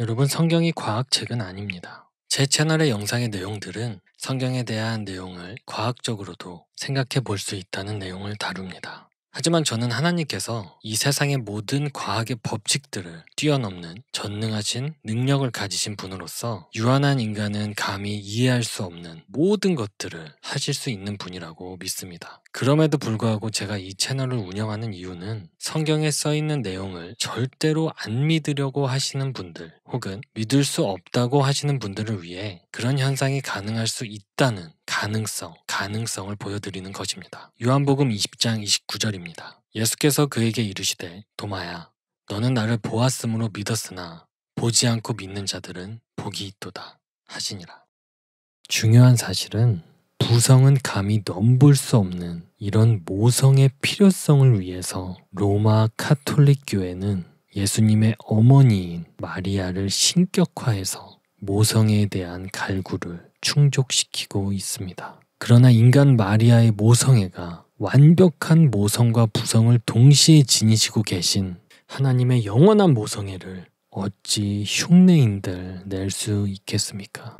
여러분 성경이 과학책은 아닙니다. 제 채널의 영상의 내용들은 성경에 대한 내용을 과학적으로도 생각해 볼 수 있다는 내용을 다룹니다. 하지만 저는 하나님께서 이 세상의 모든 과학의 법칙들을 뛰어넘는 전능하신 능력을 가지신 분으로서 유한한 인간은 감히 이해할 수 없는 모든 것들을 하실 수 있는 분이라고 믿습니다. 그럼에도 불구하고 제가 이 채널을 운영하는 이유는 성경에 써 있는 내용을 절대로 안 믿으려고 하시는 분들 혹은 믿을 수 없다고 하시는 분들을 위해 그런 현상이 가능할 수 있다는 가능성, 가능성을 보여드리는 것입니다. 요한복음 20장 29절입니다. 예수께서 그에게 이르시되 도마야 너는 나를 보았으므로 믿었으나 보지 않고 믿는 자들은 복이 있도다 하시니라. 중요한 사실은 부성은 감히 넘볼 수 없는 이런 모성의 필요성을 위해서 로마 카톨릭 교회는 예수님의 어머니인 마리아를 신격화해서 모성에 대한 갈구를 충족시키고 있습니다. 그러나 인간 마리아의 모성애가 완벽한 모성과 부성을 동시에 지니시고 계신 하나님의 영원한 모성애를 어찌 흉내인들 낼 수 있겠습니까?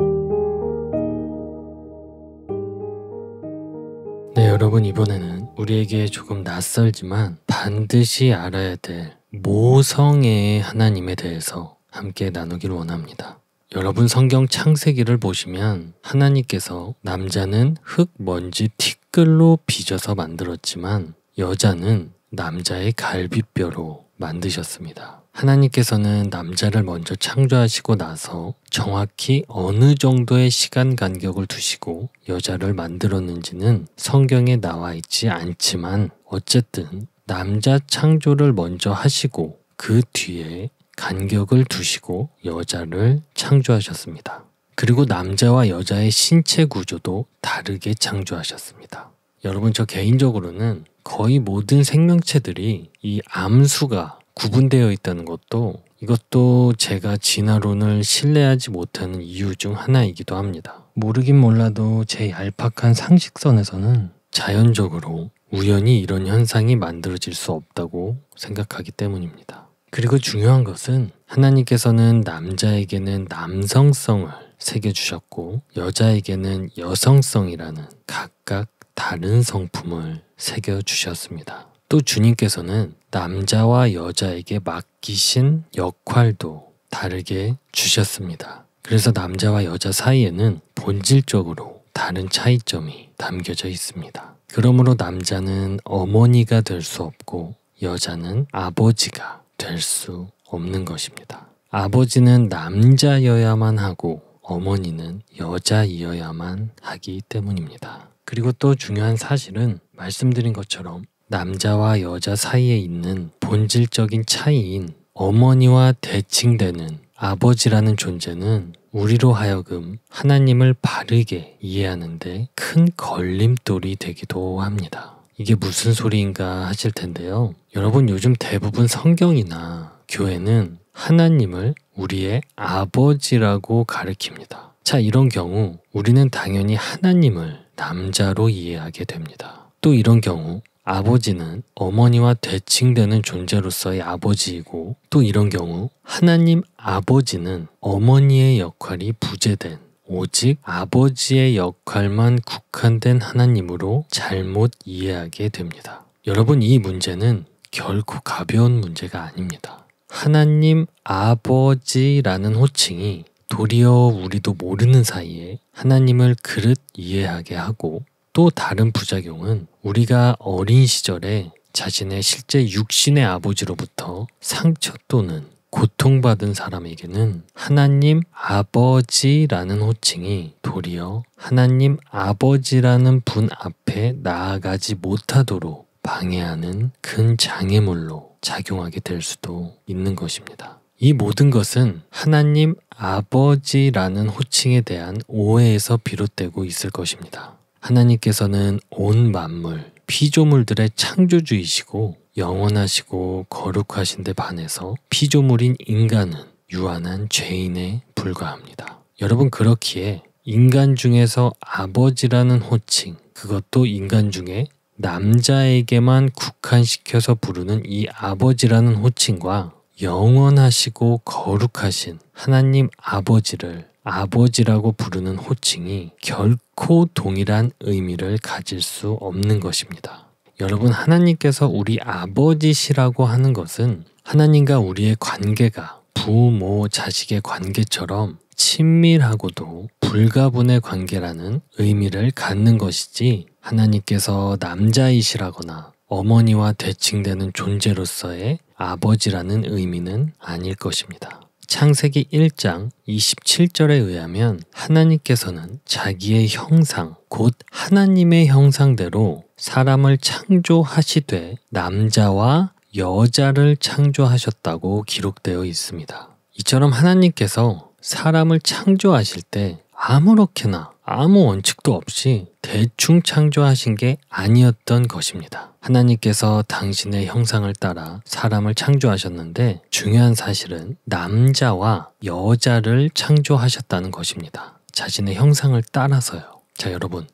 네, 여러분 이번에는 우리에게 조금 낯설지만 반드시 알아야 될 모성애의 하나님에 대해서 함께 나누길 원합니다. 여러분 성경 창세기를 보시면 하나님께서 남자는 흙 먼지 티끌로 빚어서 만들었지만 여자는 남자의 갈비뼈로 만드셨습니다. 하나님께서는 남자를 먼저 창조하시고 나서 정확히 어느 정도의 시간 간격을 두시고 여자를 만들었는지는 성경에 나와 있지 않지만 어쨌든 남자 창조를 먼저 하시고 그 뒤에 간격을 두시고 여자를 창조하셨습니다. 그리고 남자와 여자의 신체 구조도 다르게 창조하셨습니다. 여러분, 저 개인적으로는 거의 모든 생명체들이 이 암수가 구분되어 있다는 것도 이것도 제가 진화론을 신뢰하지 못하는 이유 중 하나이기도 합니다. 모르긴 몰라도 제 얄팍한 상식선에서는 자연적으로 우연히 이런 현상이 만들어질 수 없다고 생각하기 때문입니다. 그리고 중요한 것은 하나님께서는 남자에게는 남성성을 새겨주셨고 여자에게는 여성성이라는 각각 다른 성품을 새겨주셨습니다. 또 주님께서는 남자와 여자에게 맡기신 역할도 다르게 주셨습니다. 그래서 남자와 여자 사이에는 본질적으로 다른 차이점이 담겨져 있습니다. 그러므로 남자는 어머니가 될 수 없고 여자는 아버지가 될 수 없는 것입니다. 아버지는 남자여야만 하고 어머니는 여자이어야만 하기 때문입니다. 그리고 또 중요한 사실은 말씀드린 것처럼 남자와 여자 사이에 있는 본질적인 차이인 어머니와 대칭되는 아버지라는 존재는 우리로 하여금 하나님을 바르게 이해하는데 큰 걸림돌이 되기도 합니다. 이게 무슨 소리인가 하실 텐데요. 여러분 요즘 대부분 성경이나 교회는 하나님을 우리의 아버지라고 가리킵니다. 자, 이런 경우 우리는 당연히 하나님을 남자로 이해하게 됩니다. 또 이런 경우 아버지는 어머니와 대칭되는 존재로서의 아버지이고 또 이런 경우 하나님 아버지는 어머니의 역할이 부재된 오직 아버지의 역할만 국한된 하나님으로 잘못 이해하게 됩니다. 여러분 이 문제는 결코 가벼운 문제가 아닙니다. 하나님 아버지라는 호칭이 도리어 우리도 모르는 사이에 하나님을 그릇 이해하게 하고 또 다른 부작용은 우리가 어린 시절에 자신의 실제 육신의 아버지로부터 상처 또는 고통받은 사람에게는 하나님 아버지라는 호칭이 도리어 하나님 아버지라는 분 앞에 나아가지 못하도록 방해하는 큰 장애물로 작용하게 될 수도 있는 것입니다. 이 모든 것은 하나님 아버지라는 호칭에 대한 오해에서 비롯되고 있을 것입니다. 하나님께서는 온 만물, 피조물들의 창조주이시고 영원하시고 거룩하신데 반해서 피조물인 인간은 유한한 죄인에 불과합니다. 여러분 그렇기에 인간 중에서 아버지라는 호칭, 그것도 인간 중에 남자에게만 국한시켜서 부르는 이 아버지라는 호칭과 영원하시고 거룩하신 하나님 아버지를 아버지라고 부르는 호칭이 결코 동일한 의미를 가질 수 없는 것입니다. 여러분, 하나님께서 우리 아버지시라고 하는 것은 하나님과 우리의 관계가 부모, 자식의 관계처럼 친밀하고도 불가분의 관계라는 의미를 갖는 것이지 하나님께서 남자이시라거나 어머니와 대칭되는 존재로서의 아버지라는 의미는 아닐 것입니다. 창세기 1장 27절에 의하면 하나님께서는 자기의 형상, 곧 하나님의 형상대로 사람을 창조하시되 남자와 여자를 창조하셨다고 기록되어 있습니다. 이처럼 하나님께서 사람을 창조하실 때 아무렇게나 아무 원칙도 없이 대충 창조하신 게 아니었던 것입니다. 하나님께서 당신의 형상을 따라 사람을 창조하셨는데 중요한 사실은 남자와 여자를 창조하셨다는 것입니다. 자신의 형상을 따라서요. 자, 여러분,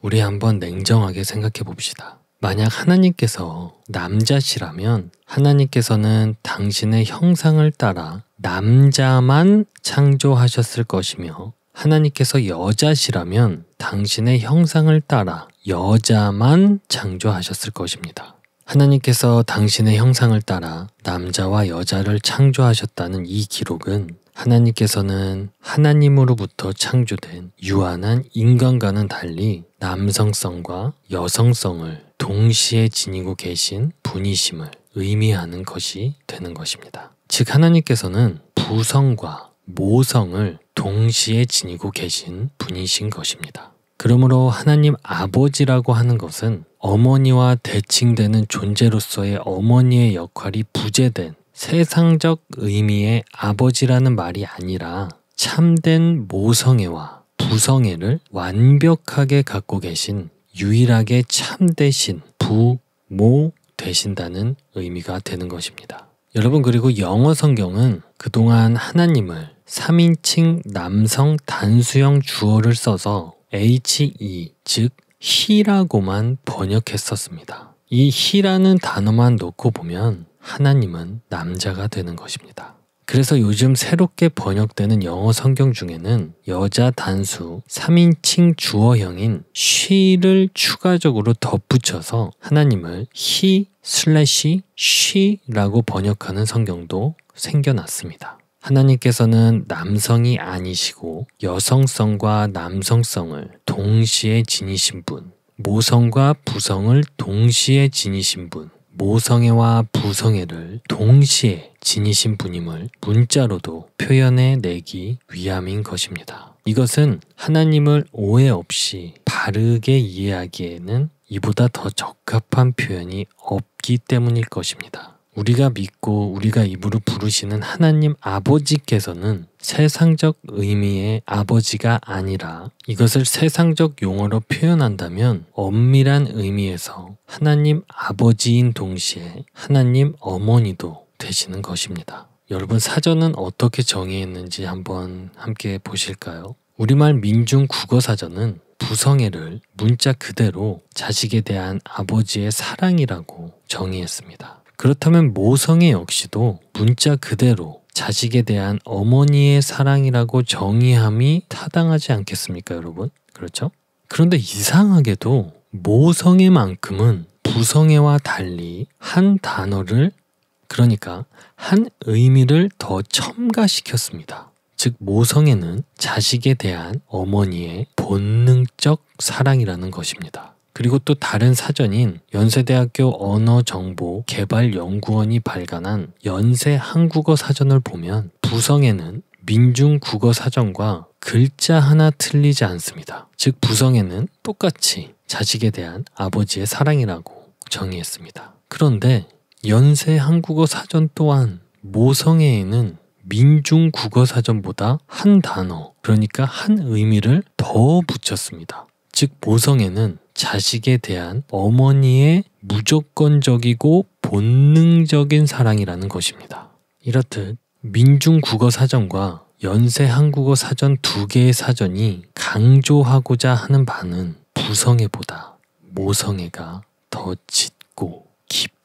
우리 한번 냉정하게 생각해 봅시다. 만약 하나님께서 남자시라면 하나님께서는 당신의 형상을 따라 남자만 창조하셨을 것이며 하나님께서 여자시라면 당신의 형상을 따라 여자만 창조하셨을 것입니다. 하나님께서 당신의 형상을 따라 남자와 여자를 창조하셨다는 이 기록은 하나님께서는 하나님으로부터 창조된 유한한 인간과는 달리 남성성과 여성성을 동시에 지니고 계신 분이심을 의미하는 것이 되는 것입니다. 즉 하나님께서는 부성과 모성을 동시에 지니고 계신 분이신 것입니다. 그러므로 하나님 아버지라고 하는 것은 어머니와 대칭되는 존재로서의 어머니의 역할이 부재된 세상적 의미의 아버지라는 말이 아니라 참된 모성애와 부성애를 완벽하게 갖고 계신 유일하게 참되신 부모 되신다는 의미가 되는 것입니다. 여러분 그리고 영어 성경은 그동안 하나님을 3인칭 남성 단수형 주어를 써서 he 즉 he라고만 번역했었습니다. 이 he라는 단어만 놓고 보면 하나님은 남자가 되는 것입니다. 그래서 요즘 새롭게 번역되는 영어 성경 중에는 여자 단수 3인칭 주어형인 she를 추가적으로 덧붙여서 하나님을 he 슬래시 쉬라고 번역하는 성경도 생겨났습니다. 하나님께서는 남성이 아니시고 여성성과 남성성을 동시에 지니신 분, 모성과 부성을 동시에 지니신 분, 모성애와 부성애를 동시에 지니신 분임을 문자로도 표현해 내기 위함인 것입니다. 이것은 하나님을 오해 없이 바르게 이해하기에는 이보다 더 적합한 표현이 없기 때문일 것입니다. 우리가 믿고 우리가 입으로 부르시는 하나님 아버지께서는 세상적 의미의 아버지가 아니라 이것을 세상적 용어로 표현한다면 엄밀한 의미에서 하나님 아버지인 동시에 하나님 어머니도 되시는 것입니다. 여러분 사전은 어떻게 정의했는지 한번 함께 보실까요? 우리말 민중 국어 사전은 부성애를 문자 그대로 자식에 대한 아버지의 사랑이라고 정의했습니다. 그렇다면 모성애 역시도 문자 그대로 자식에 대한 어머니의 사랑이라고 정의함이 타당하지 않겠습니까, 여러분? 그렇죠? 그런데 이상하게도 모성애만큼은 부성애와 달리 한 단어를 그러니까 한 의미를 더 첨가시켰습니다. 즉 모성애는 자식에 대한 어머니의 본능적 사랑이라는 것입니다. 그리고 또 다른 사전인 연세대학교 언어정보개발연구원이 발간한 연세 한국어 사전을 보면 부성애는 민중 국어 사전과 글자 하나 틀리지 않습니다. 즉 부성애는 똑같이 자식에 대한 아버지의 사랑이라고 정의했습니다. 그런데 연세 한국어 사전 또한 모성애에는 민중 국어 사전보다 한 단어, 그러니까 한 의미를 더 붙였습니다. 즉, 모성애는 자식에 대한 어머니의 무조건적이고 본능적인 사랑이라는 것입니다. 이렇듯 민중 국어 사전과 연세 한국어 사전 두 개의 사전이 강조하고자 하는 바는 부성애보다 모성애가 더 짙고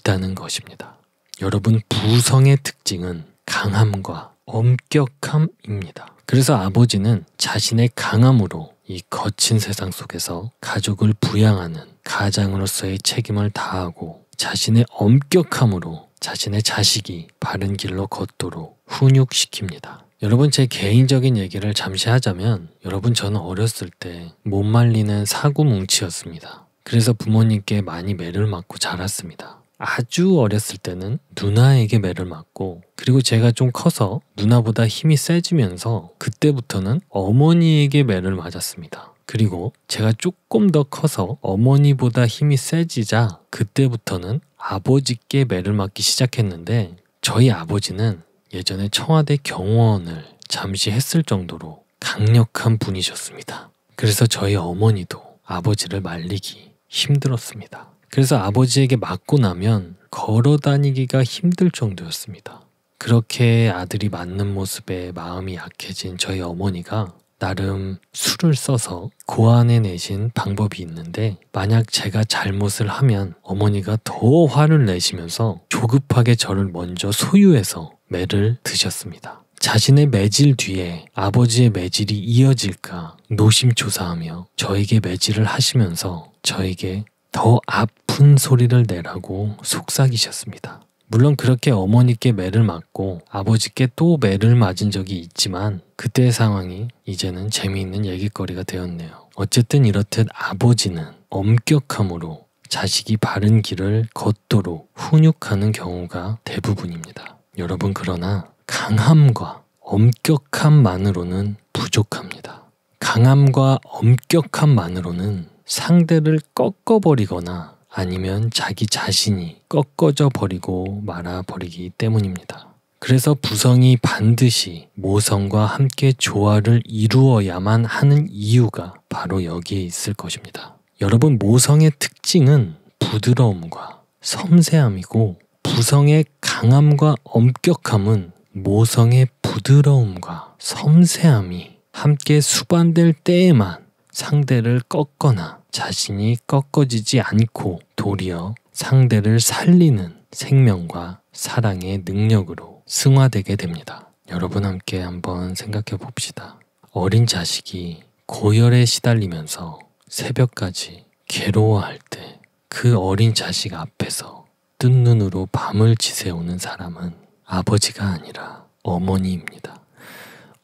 있다는 것입니다. 여러분, 부성의 특징은 강함과 엄격함입니다. 그래서 아버지는 자신의 강함으로 이 거친 세상 속에서 가족을 부양하는 가장으로서의 책임을 다하고 자신의 엄격함으로 자신의 자식이 바른 길로 걷도록 훈육시킵니다. 여러분 제 개인적인 얘기를 잠시 하자면 여러분 저는 어렸을 때 못 말리는 사고 뭉치였습니다. 그래서 부모님께 많이 매를 맞고 자랐습니다. 아주 어렸을 때는 누나에게 매를 맞고 그리고 제가 좀 커서 누나보다 힘이 세지면서 그때부터는 어머니에게 매를 맞았습니다. 그리고 제가 조금 더 커서 어머니보다 힘이 세지자 그때부터는 아버지께 매를 맞기 시작했는데 저희 아버지는 예전에 청와대 경호원을 잠시 했을 정도로 강력한 분이셨습니다. 그래서 저희 어머니도 아버지를 말리기 힘들었습니다. 그래서 아버지에게 맞고 나면 걸어 다니기가 힘들 정도였습니다. 그렇게 아들이 맞는 모습에 마음이 약해진 저희 어머니가 나름 술을 써서 고안해 내신 방법이 있는데 만약 제가 잘못을 하면 어머니가 더 화를 내시면서 조급하게 저를 먼저 소유해서 매를 드셨습니다. 자신의 매질 뒤에 아버지의 매질이 이어질까 노심초사하며 저에게 매질을 하시면서 저에게 더앞 아픈 소리를 내라고 속삭이셨습니다. 물론 그렇게 어머니께 매를 맞고 아버지께 또 매를 맞은 적이 있지만 그때의 상황이 이제는 재미있는 얘기거리가 되었네요. 어쨌든 이렇듯 아버지는 엄격함으로 자식이 바른 길을 걷도록 훈육하는 경우가 대부분입니다. 여러분 그러나 강함과 엄격함만으로는 부족합니다. 강함과 엄격함만으로는 상대를 꺾어버리거나 아니면 자기 자신이 꺾어져 버리고 말아 버리기 때문입니다. 그래서 부성이 반드시 모성과 함께 조화를 이루어야만 하는 이유가 바로 여기에 있을 것입니다. 여러분, 모성의 특징은 부드러움과 섬세함이고, 부성의 강함과 엄격함은 모성의 부드러움과 섬세함이 함께 수반될 때에만 상대를 꺾거나 자신이 꺾어지지 않고 도리어 상대를 살리는 생명과 사랑의 능력으로 승화되게 됩니다. 여러분 함께 한번 생각해 봅시다. 어린 자식이 고열에 시달리면서 새벽까지 괴로워할 때 그 어린 자식 앞에서 뜬 눈으로 밤을 지새우는 사람은 아버지가 아니라 어머니입니다.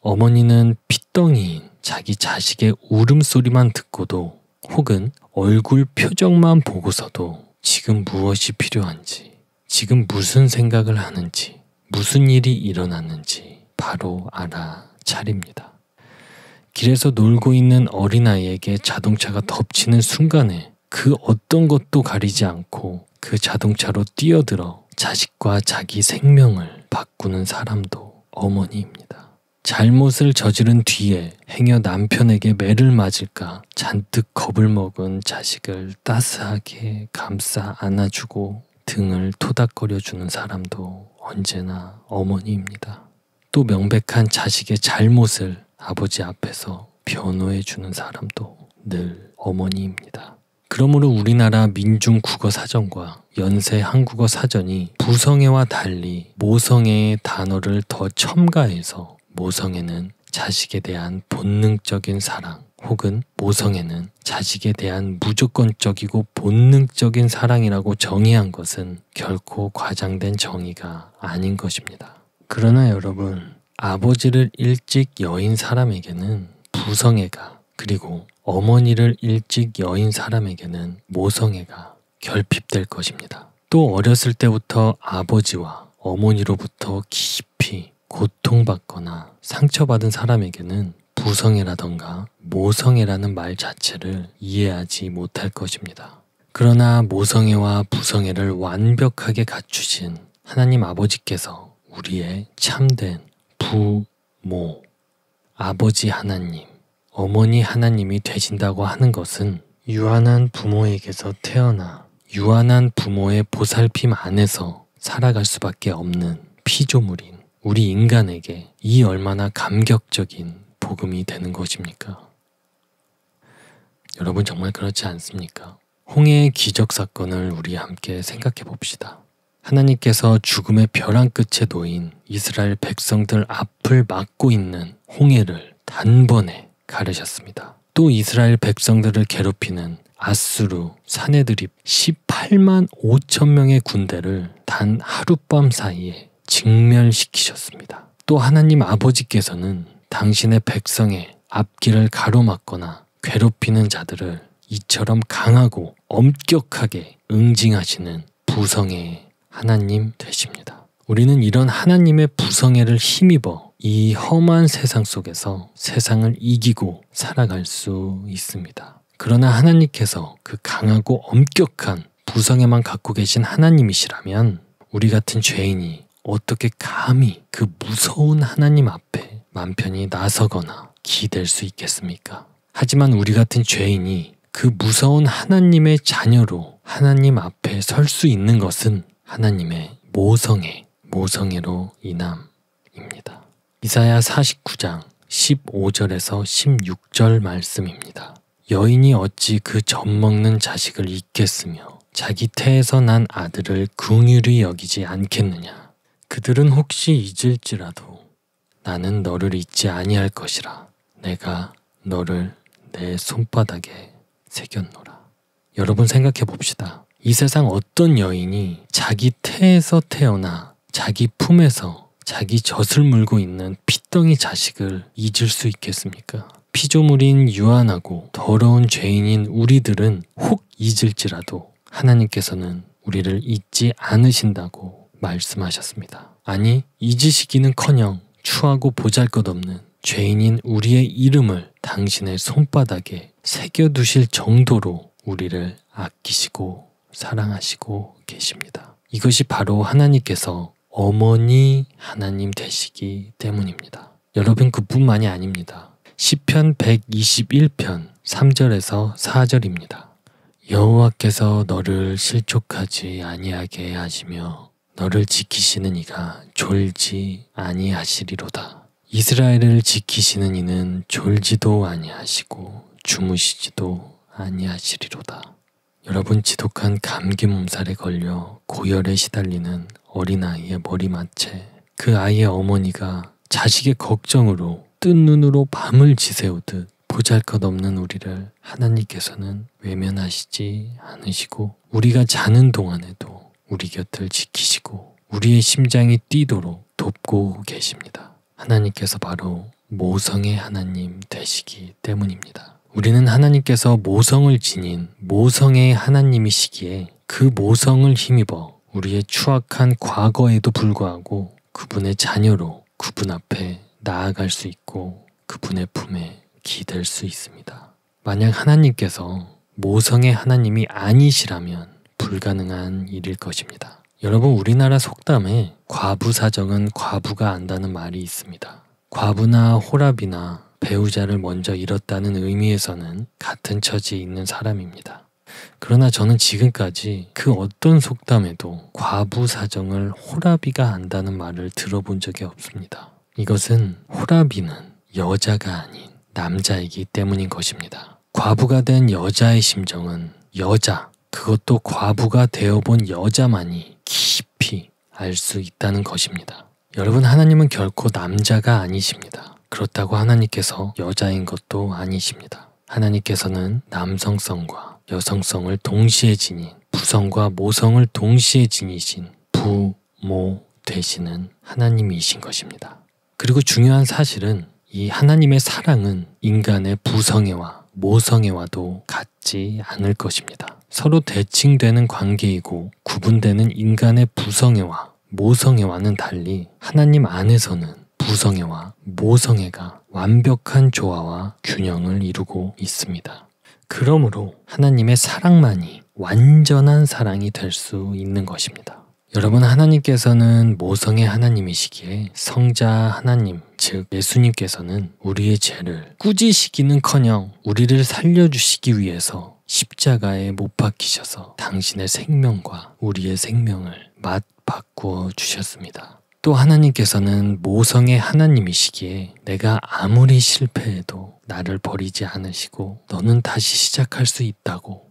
어머니는 피덩이인 자기 자식의 울음소리만 듣고도 혹은 얼굴 표정만 보고서도 지금 무엇이 필요한지, 지금 무슨 생각을 하는지, 무슨 일이 일어났는지 바로 알아차립니다. 길에서 놀고 있는 어린아이에게 자동차가 덮치는 순간에 그 어떤 것도 가리지 않고 그 자동차로 뛰어들어 자식과 자기 생명을 바꾸는 사람도 어머니입니다. 잘못을 저지른 뒤에 행여 남편에게 매를 맞을까 잔뜩 겁을 먹은 자식을 따스하게 감싸 안아주고 등을 토닥거려주는 사람도 언제나 어머니입니다. 또 명백한 자식의 잘못을 아버지 앞에서 변호해주는 사람도 늘 어머니입니다. 그러므로 우리나라 민중 국어 사전과 연세 한국어 사전이 부성애와 달리 모성애의 단어를 더 첨가해서 모성애는 자식에 대한 본능적인 사랑 혹은 모성애는 자식에 대한 무조건적이고 본능적인 사랑이라고 정의한 것은 결코 과장된 정의가 아닌 것입니다. 그러나 여러분, 아버지를 일찍 여인 사람에게는 부성애가 그리고 어머니를 일찍 여인 사람에게는 모성애가 결핍될 것입니다. 또 어렸을 때부터 아버지와 어머니로부터 깊이 고통받거나 상처받은 사람에게는 부성애라던가 모성애라는 말 자체를 이해하지 못할 것입니다. 그러나 모성애와 부성애를 완벽하게 갖추신 하나님 아버지께서 우리의 참된 부모, 아버지 하나님, 어머니 하나님이 되신다고 하는 것은 유한한 부모에게서 태어나 유한한 부모의 보살핌 안에서 살아갈 수밖에 없는 피조물이 우리 인간에게 이 얼마나 감격적인 복음이 되는 것입니까? 여러분 정말 그렇지 않습니까? 홍해의 기적 사건을 우리 함께 생각해 봅시다. 하나님께서 죽음의 벼랑 끝에 놓인 이스라엘 백성들 앞을 막고 있는 홍해를 단번에 가르셨습니다. 또 이스라엘 백성들을 괴롭히는 아수르 사내들이 18만 5천 명의 군대를 단 하룻밤 사이에 직멸시키셨습니다. 또 하나님 아버지께서는 당신의 백성의 앞길을 가로막거나 괴롭히는 자들을 이처럼 강하고 엄격하게 응징하시는 부성의 하나님 되십니다. 우리는 이런 하나님의 부성애를 힘입어 이 험한 세상 속에서 세상을 이기고 살아갈 수 있습니다. 그러나 하나님께서 그 강하고 엄격한 부성애만 갖고 계신 하나님이시라면 우리 같은 죄인이 어떻게 감히 그 무서운 하나님 앞에 맘 편히 나서거나 기댈 수 있겠습니까? 하지만 우리 같은 죄인이 그 무서운 하나님의 자녀로 하나님 앞에 설 수 있는 것은 하나님의 모성애, 모성애로 인함입니다. 이사야 49장 15절에서 16절 말씀입니다. 여인이 어찌 그 젖먹는 자식을 잊겠으며 자기 태에서 난 아들을 긍휼히 여기지 않겠느냐 그들은 혹시 잊을지라도 나는 너를 잊지 아니할 것이라 내가 너를 내 손바닥에 새겼노라. 여러분 생각해 봅시다. 이 세상 어떤 여인이 자기 태에서 태어나 자기 품에서 자기 젖을 물고 있는 피덩이 자식을 잊을 수 있겠습니까? 피조물인 유한하고 더러운 죄인인 우리들은 혹 잊을지라도 하나님께서는 우리를 잊지 않으신다고 말씀하셨습니다. 아니, 이지시기는커녕 추하고 보잘것없는 죄인인 우리의 이름을 당신의 손바닥에 새겨두실 정도로 우리를 아끼시고 사랑하시고 계십니다. 이것이 바로 하나님께서 어머니 하나님 되시기 때문입니다. 여러분 그뿐만이 아닙니다. 시편 121편 3절에서 4절입니다. 여호와께서 너를 실족하지 아니하게 하시며 너를 지키시는 이가 졸지 아니하시리로다. 이스라엘을 지키시는 이는 졸지도 아니하시고 주무시지도 아니하시리로다. 여러분 지독한 감기 몸살에 걸려 고열에 시달리는 어린아이의 머리맡에 그 아이의 어머니가 자식의 걱정으로 뜬 눈으로 밤을 지새우듯 보잘 것 없는 우리를 하나님께서는 외면하시지 않으시고 우리가 자는 동안에도 우리 곁을 지키시고 우리의 심장이 뛰도록 돕고 계십니다. 하나님께서 바로 모성의 하나님 되시기 때문입니다. 우리는 하나님께서 모성을 지닌 모성의 하나님이시기에 그 모성을 힘입어 우리의 추악한 과거에도 불구하고 그분의 자녀로 그분 앞에 나아갈 수 있고 그분의 품에 기댈 수 있습니다. 만약 하나님께서 모성의 하나님이 아니시라면 불가능한 일일 것입니다. 여러분 우리나라 속담에 과부 사정은 과부가 안다는 말이 있습니다. 과부나 호랍이나 배우자를 먼저 잃었다는 의미에서는 같은 처지에 있는 사람입니다. 그러나 저는 지금까지 그 어떤 속담에도 과부 사정을 호라비가 안다는 말을 들어본 적이 없습니다. 이것은 호라비는 여자가 아닌 남자이기 때문인 것입니다. 과부가 된 여자의 심정은 여자, 그것도 과부가 되어본 여자만이 깊이 알 수 있다는 것입니다. 여러분, 하나님은 결코 남자가 아니십니다. 그렇다고 하나님께서 여자인 것도 아니십니다. 하나님께서는 남성성과 여성성을 동시에 지닌, 부성과 모성을 동시에 지니신 부모 되시는 하나님이신 것입니다. 그리고 중요한 사실은 이 하나님의 사랑은 인간의 부성애와 모성애와도 같지 않을 것입니다. 서로 대칭되는 관계이고 구분되는 인간의 부성애와 모성애와는 달리 하나님 안에서는 부성애와 모성애가 완벽한 조화와 균형을 이루고 있습니다. 그러므로 하나님의 사랑만이 완전한 사랑이 될 수 있는 것입니다. 여러분 하나님께서는 모성의 하나님이시기에 성자 하나님 즉 예수님께서는 우리의 죄를 꾸짖으시기는커녕 우리를 살려주시기 위해서 십자가에 못 박히셔서 당신의 생명과 우리의 생명을 맞바꾸어 주셨습니다. 또 하나님께서는 모성의 하나님이시기에 내가 아무리 실패해도 나를 버리지 않으시고 너는 다시 시작할 수 있다고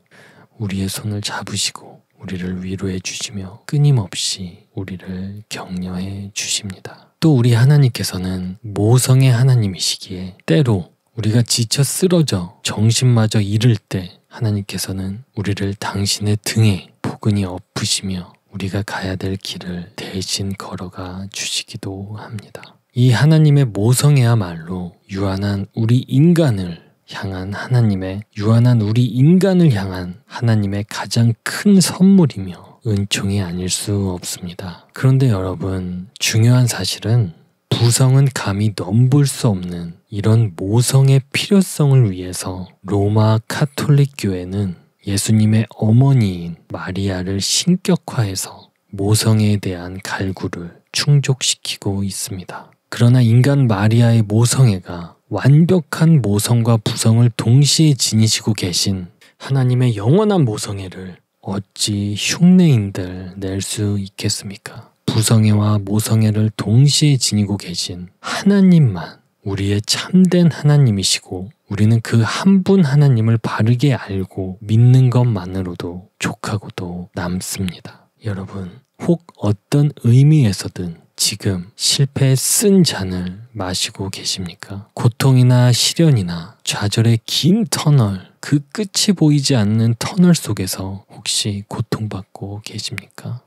우리의 손을 잡으시고 우리를 위로해 주시며 끊임없이 우리를 격려해 주십니다. 또 우리 하나님께서는 모성의 하나님이시기에 때로 우리가 지쳐 쓰러져 정신마저 잃을 때 하나님께서는 우리를 당신의 등에 포근히 엎으시며 우리가 가야 될 길을 대신 걸어가 주시기도 합니다. 이 하나님의 모성애야말로 유한한 우리 인간을 향한 하나님의 유한한 우리 인간을 향한 하나님의 가장 큰 선물이며 은총이 아닐 수 없습니다. 그런데 여러분, 중요한 사실은 부성은 감히 넘볼 수 없는 이런 모성의 필요성을 위해서 로마 카톨릭 교회는 예수님의 어머니인 마리아를 신격화해서 모성에 대한 갈구를 충족시키고 있습니다. 그러나 인간 마리아의 모성애가 완벽한 모성과 부성을 동시에 지니시고 계신 하나님의 영원한 모성애를 어찌 흉내인들 낼 수 있겠습니까? 부성애와 모성애를 동시에 지니고 계신 하나님만 우리의 참된 하나님이시고 우리는 그 한 분 하나님을 바르게 알고 믿는 것만으로도 족하고도 남습니다. 여러분, 혹 어떤 의미에서든 지금 실패에 쓴 잔을 마시고 계십니까? 고통이나 시련이나 좌절의 긴 터널, 그 끝이 보이지 않는 터널 속에서 혹시 고통받고 계십니까?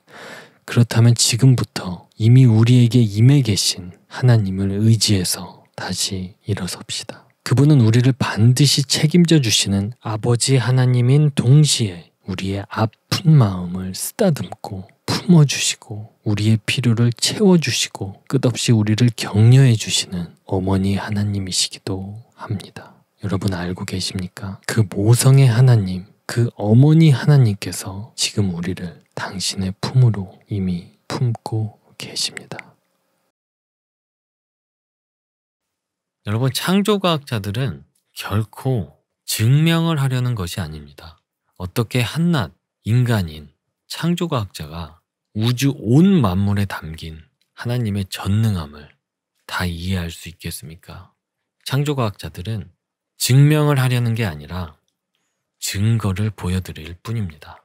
그렇다면 지금부터 이미 우리에게 임해 계신 하나님을 의지해서 다시 일어섭시다. 그분은 우리를 반드시 책임져 주시는 아버지 하나님인 동시에 우리의 아픈 마음을 쓰다듬고 품어주시고 우리의 필요를 채워주시고 끝없이 우리를 격려해 주시는 어머니 하나님이시기도 합니다. 여러분 알고 계십니까? 그 모성의 하나님, 그 어머니 하나님께서 지금 우리를 당신의 품으로 이미 품고 계십니다. 여러분, 창조과학자들은 결코 증명을 하려는 것이 아닙니다. 어떻게 한낱 인간인 창조과학자가 우주 온 만물에 담긴 하나님의 전능함을 다 이해할 수 있겠습니까? 창조과학자들은 증명을 하려는 게 아니라 증거를 보여드릴 뿐입니다.